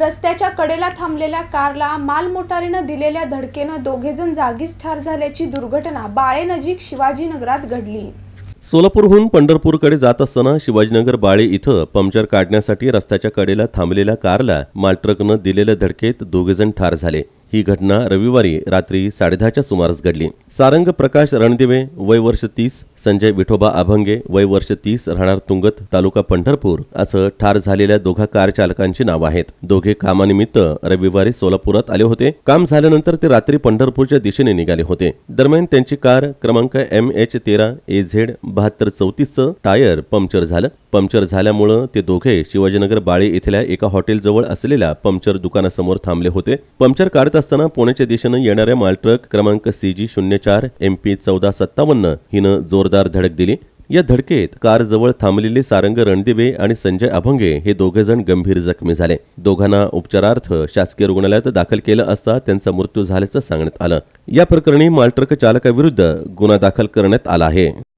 रस्त्याच्या कडेला थांबलेल्या कारला मालमोटारीनं दिलेल्या धडकेनं दोघेजण जागीच ठार झाल्याची दुर्घटना बाळेनजीक शिवाजीनगरात घडली सोलापूरहून पंढरपूरकडे जात असताना शिवाजीनगर बाळे इथं पंक्चर काढण्यासाठी रस्त्याच्या कडेला थांबलेल्या कारला मालट्रकनं दिलेल्या धडकेत दोघेजण ठार झाले ही घटना रविवारी रात्री साडेदहाच्या सुमारास घडली सारंग प्रकाश रणदिवे वय वर्ष तीस संजय विठोबा अभंगे वय वर्ष तीस राहणार तुंगत तालुका पंढरपूर असं ठार झालेल्या दोघा कार चालकांची नाव आहेत दोघे कामानिमित्त रविवारी सोलापुरात आले होते काम झाल्यानंतर ते रात्री पंढरपूरच्या दिशेने निघाले होते दरम्यान त्यांची कार क्रमांक एम एच तेरा ए झेड बहात्तर चौतीसचं टायर पंक्चर झालं पंक्चर झाल्यामुळं ते दोघे शिवाजीनगर बाळे इथल्या एका हॉटेलजवळ असलेल्या पंक्चर दुकानासमोर थांबले होते पंक्चर काढत असताना पुण्याच्या दिशेनं येणाऱ्या मालट्रक क्रमांक सी जी शून्य चार एम पी चौदा सत्तावन्न हिनं जोरदार धडक दिली या धडकेत कारजवळ थांबलेले सारंग रणदिवे आणि संजय अभंगे हे दोघे जण गंभीर जखमी झाले दोघांना उपचारार्थ शासकीय रुग्णालयात दाखल केलं असता त्यांचा मृत्यू झाल्याचं सांगण्यात आलं या प्रकरणी मालट्रक चालकाविरुद्ध गुन्हा दाखल करण्यात आला आहे